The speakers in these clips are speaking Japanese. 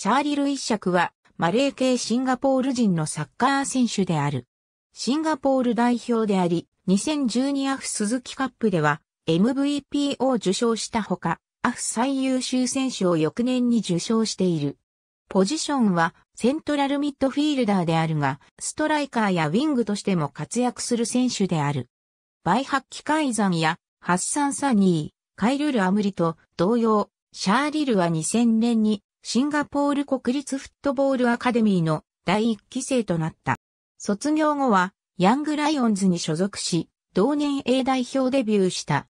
シャーリル一尺は、マレー系シンガポール人のサッカー選手である。シンガポール代表であり、2012アフ鈴木カップでは、MVP を受賞したほか、アフ最優秀選手を翌年に受賞している。ポジションはセントラルミッドフィールダーであるが、ストライカーやウィングとしても活躍する選手である。バイハッキカイザンやハッサン・サニー、カイルル・アムリと同様、シャーリルは2000年にシンガポール国立フットボールアカデミーの第1期生となった。卒業後は、ヤングライオンズに所属し、同年 A 代表デビューした。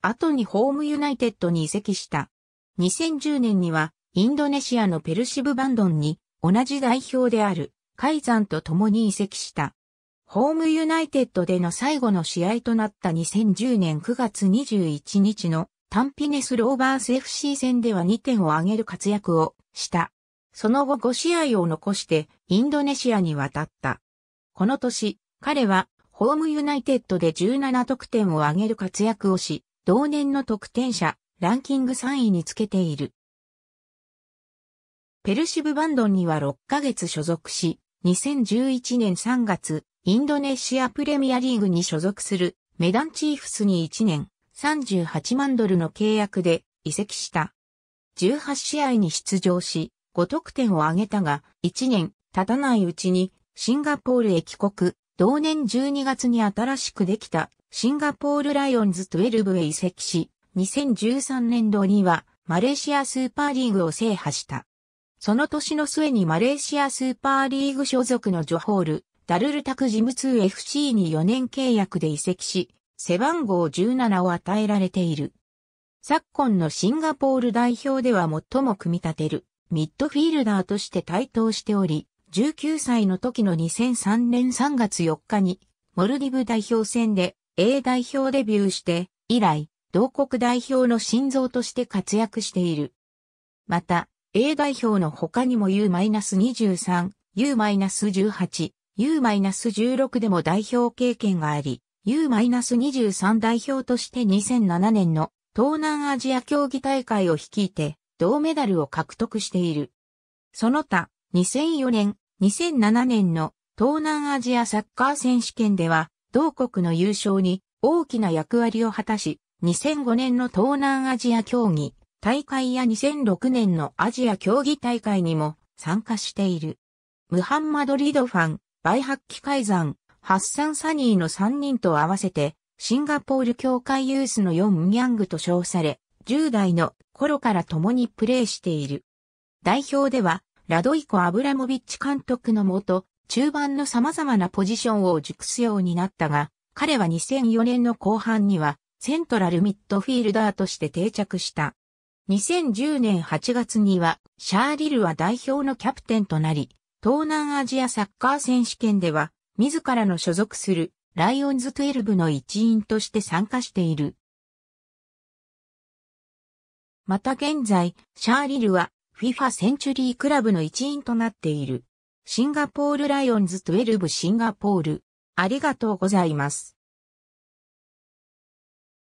後にホームユナイテッドに移籍した。2010年には、インドネシアのペルシブバンドンに、同じ代表である、カイザンと共に移籍した。ホームユナイテッドでの最後の試合となった2010年9月21日のタンピネス・ローバース FC 戦では2点を挙げる活躍をした。その後5試合を残してインドネシアに渡った。この年、彼はホームユナイテッドで17得点を挙げる活躍をし、同年の得点者、ランキング3位につけている。ペルシブバンドンには6ヶ月所属し、2011年3月、インドネシアプレミアリーグに所属するメダンチーフスに1年、38万ドルの契約で移籍した。18試合に出場し、5得点を挙げたが、1年経たないうちにシンガポールへ帰国、同年12月に新しくできたシンガポールライオンズ12へ移籍し、2013年度にはマレーシアスーパーリーグを制覇した。その年の末にマレーシアスーパーリーグ所属のジョホール、ダルルタクジム 2FC に4年契約で移籍し、背番号17を与えられている。昨今のシンガポール代表では最も組み立てるミッドフィールダーとして台頭しており、19歳の時の2003年3月4日にモルディブ代表戦で A 代表デビューして以来、同国代表の心臓として活躍している。また、A 代表の他にも U-23、U-18、U-16 でも代表経験があり、U-23 代表として2007年の東南アジア競技大会を率いて銅メダルを獲得している。その他、2004年、2007年の東南アジアサッカー選手権では、同国の優勝に大きな役割を果たし、2005年の東南アジア競技大会や2006年のアジア競技大会にも参加している。ムハンマド・リドファン、バイハッキ・カイザン、ハッサン・サニーの3人と合わせて、シンガポール協会ユースのヨン・ミャングと称され、10代の頃から共にプレーしている。代表では、ラドイコ・アブラモビッチ監督のもと、中盤の様々なポジションを熟すようになったが、彼は2004年の後半には、セントラルミッドフィールダーとして定着した。2010年8月には、シャーリルは代表のキャプテンとなり、東南アジアサッカー選手権では、自らの所属するライオンズ12の一員として参加している。また現在、シャーリルは FIFA センチュリークラブの一員となっている。シンガポールライオンズ12シンガポール。ありがとうございます。